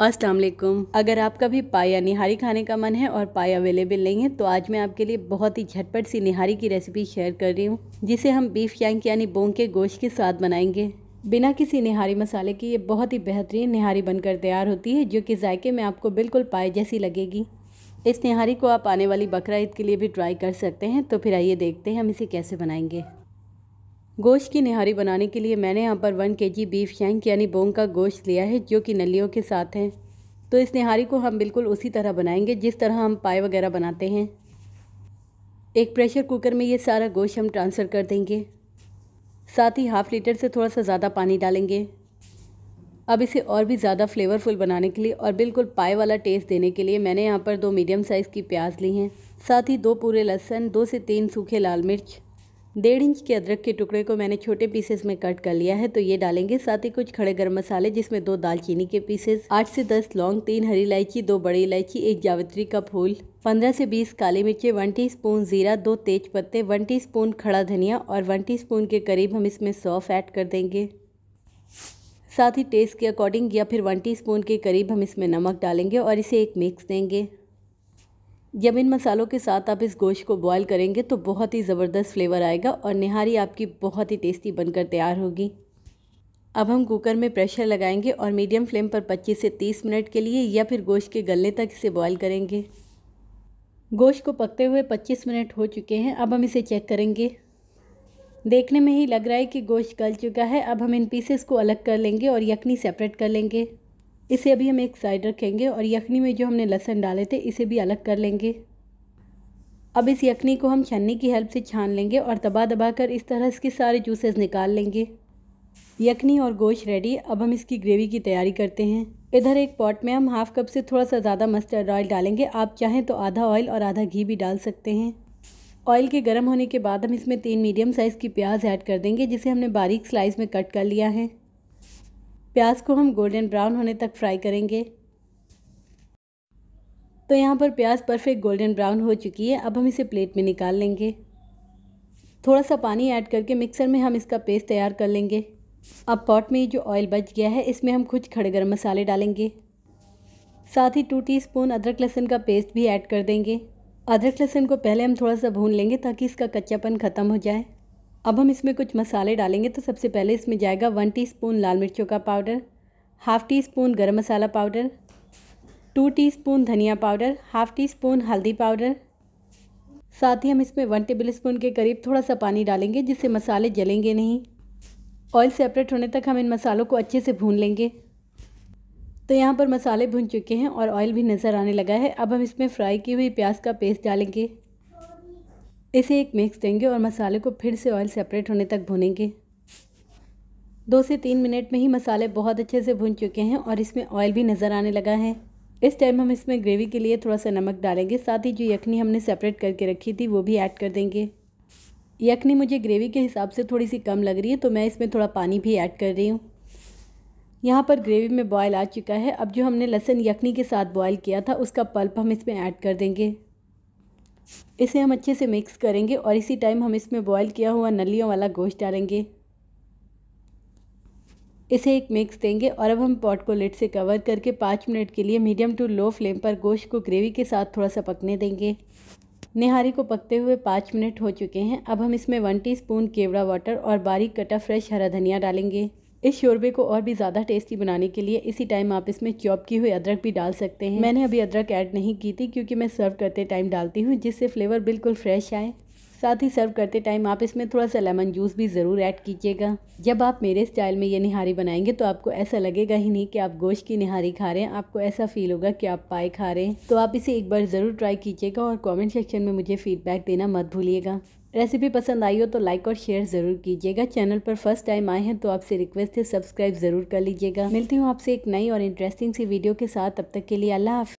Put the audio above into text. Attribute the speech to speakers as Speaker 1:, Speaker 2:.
Speaker 1: वालेकुम अगर आपका भी पाया निहारी खाने का मन है और पाया अवेलेबल नहीं है तो आज मैं आपके लिए बहुत ही झटपट सी निहारी की रेसिपी शेयर कर रही हूँ जिसे हम बीफ यांग यानी बोंग के गोश्त के साथ बनाएंगे बिना किसी निहारी मसाले के ये बहुत ही बेहतरीन निहारी बनकर तैयार होती है जो कि जायके में आपको बिल्कुल पाए जैसी लगेगी इस निहारी को आप आने वाली बकरा ईद के लिए भी ट्राई कर सकते हैं तो फिर आइए देखते हैं हम इसे कैसे बनाएंगे गोश्त की निहारी बनाने के लिए मैंने यहाँ पर one K G beef shank यानी बोंग का गोश्त लिया है जो कि नलियों के साथ हैं तो इस निहारी को हम बिल्कुल उसी तरह बनाएंगे जिस तरह हम पाए वगैरह बनाते हैं एक प्रेशर कुकर में ये सारा गोश्त हम ट्रांसफ़र कर देंगे साथ ही हाफ़ लीटर से थोड़ा सा ज़्यादा पानी डालेंगे अब इसे और भी ज़्यादा फ्लेवरफुल बनाने के लिए और बिल्कुल पाए वाला टेस्ट देने के लिए मैंने यहाँ पर दो मीडियम साइज़ की प्याज ली हैं साथ ही दो पूरे लहसन दो से तीन सूखे लाल मिर्च डेढ़ इंच के अदरक के टुकड़े को मैंने छोटे पीसेस में कट कर लिया है तो ये डालेंगे साथ ही कुछ खड़े गर्म मसाले जिसमें दो दालचीनी के पीसेस आठ से दस लौंग तीन हरी इलायची दो बड़ी इलायची एक जावित्री का फूल पंद्रह से बीस काली मिर्चें वन टीस्पून ज़ीरा दो तेज पत्ते वन स्पून खड़ा धनिया और वन स्पून के करीब हम इसमें सौफ ऐड कर देंगे साथ ही टेस्ट के अकॉर्डिंग या फिर वन टीस्पून के करीब हम इसमें नमक डालेंगे और इसे एक मिक्स देंगे जब इन मसालों के साथ आप इस गोश्त को बॉईल करेंगे तो बहुत ही ज़बरदस्त फ्लेवर आएगा और निहारी आपकी बहुत ही टेस्टी बनकर तैयार होगी अब हम कुकर में प्रेशर लगाएंगे और मीडियम फ्लेम पर 25 से 30 मिनट के लिए या फिर गोश्त के गलने तक इसे बॉईल करेंगे गोश्त को पकते हुए 25 मिनट हो चुके हैं अब हम इसे चेक करेंगे देखने में ही लग रहा है कि गोश्त गल चुका है अब हम इन पीसेस को अलग कर लेंगे और यखनी सेपरेट कर लेंगे इसे अभी हम एक साइड रखेंगे और यखनी में जो हमने लहसन डाले थे इसे भी अलग कर लेंगे अब इस यखनी को हम छन्नी की हेल्प से छान लेंगे और दबा दबा कर इस तरह इसके सारे जूसेस निकाल लेंगे यखनी और गोश्त रेडी अब हम इसकी ग्रेवी की तैयारी करते हैं इधर एक पॉट में हम हाफ़ कप से थोड़ा सा ज़्यादा मस्टर्ड ऑयल डालेंगे आप चाहें तो आधा ऑयल और आधा घी भी डाल सकते हैं ऑयल के गर्म होने के बाद हम इसमें तीन मीडियम साइज़ की प्याज ऐड कर देंगे जिसे हमने बारीक स्लाइस में कट कर लिया है प्याज को हम गोल्डन ब्राउन होने तक फ्राई करेंगे तो यहाँ पर प्याज परफेक्ट गोल्डन ब्राउन हो चुकी है अब हम इसे प्लेट में निकाल लेंगे थोड़ा सा पानी ऐड करके मिक्सर में हम इसका पेस्ट तैयार कर लेंगे अब पॉट में ये जो ऑयल बच गया है इसमें हम कुछ खड़े गर्म मसाले डालेंगे साथ ही टू टीस्पून अदरक लहसुन का पेस्ट भी ऐड कर देंगे अदरक लहसुन को पहले हम थोड़ा सा भून लेंगे ताकि इसका कच्चापन ख़त्म हो जाए अब हम इसमें कुछ मसाले डालेंगे तो सबसे पहले इसमें जाएगा वन टीस्पून लाल मिर्चों का powder half teaspoon garam masala powder two teaspoon धनिया पाउडर हाफ़ टी स्पून हल्दी पाउडर साथ ही हम इसमें वन टेबल स्पून के करीब थोड़ा सा पानी डालेंगे जिससे मसाले जलेंगे नहीं ऑयल सेपरेट होने तक हम इन मसालों को अच्छे से भून लेंगे तो यहाँ पर मसाले भून चुके हैं और ऑयल भी नज़र आने लगा है अब हम इसमें फ्राई की हुई प्याज का पेस्ट डालेंगे इसे एक मिक्स देंगे और मसाले को फिर से ऑयल सेपरेट होने तक भुनेंगे दो से तीन मिनट में ही मसाले बहुत अच्छे से भुन चुके हैं और इसमें ऑयल भी नज़र आने लगा है इस टाइम हम इसमें ग्रेवी के लिए थोड़ा सा नमक डालेंगे साथ ही जो यखनी हमने सेपरेट करके रखी थी वो भी ऐड कर देंगे यखनी मुझे ग्रेवी के हिसाब से थोड़ी सी कम लग रही है तो मैं इसमें थोड़ा पानी भी ऐड कर रही हूँ यहाँ पर ग्रेवी में बॉयल आ चुका है अब जो हमने लहसुन यखनी के साथ बॉयल किया था उसका पल्प हम इसमें ऐड कर देंगे इसे हम अच्छे से मिक्स करेंगे और इसी टाइम हम इसमें बॉईल किया हुआ नलियों वाला गोश्त डालेंगे इसे एक मिक्स देंगे और अब हम पॉट को लेट से कवर करके पाँच मिनट के लिए मीडियम टू लो फ्लेम पर गोश्त को ग्रेवी के साथ थोड़ा सा पकने देंगे निहारी को पकते हुए पाँच मिनट हो चुके हैं अब हम इसमें वन टीस्पून केवड़ा वाटर और बारीक कटा फ्रेश हरा धनिया डालेंगे इस शोरबे को और भी ज़्यादा टेस्टी बनाने के लिए इसी टाइम आप इसमें चॉप की हुई अदरक भी डाल सकते हैं मैंने अभी अदरक ऐड नहीं की थी क्योंकि मैं सर्व करते टाइम डालती हूँ जिससे फ्लेवर बिल्कुल फ्रेश आए साथ ही सर्व करते टाइम आप इसमें थोड़ा सा लेमन जूस भी ज़रूर ऐड कीजिएगा जब आप मेरे स्टाइल में ये निहारी बनाएंगे तो आपको ऐसा लगेगा ही नहीं कि आप गोश्त की निहारी खा रहे हैं आपको ऐसा फील होगा कि आप पाए खा रहे हैं तो आप इसे एक बार ज़रूर ट्राई कीजिएगा और कमेंट सेक्शन में मुझे फीडबैक देना मत भूलिएगा रेसिपी पसंद आई हो तो लाइक और शेयर ज़रूर कीजिएगा चैनल पर फर्स्ट टाइम आए हैं तो आपसे रिक्वेस्ट है सब्सक्राइब ज़रूर कर लीजिएगा मिलती हूँ आपसे एक नई और इंटरेस्टिंग सी वीडियो के साथ तब तक के लिए अल्लाह हाफ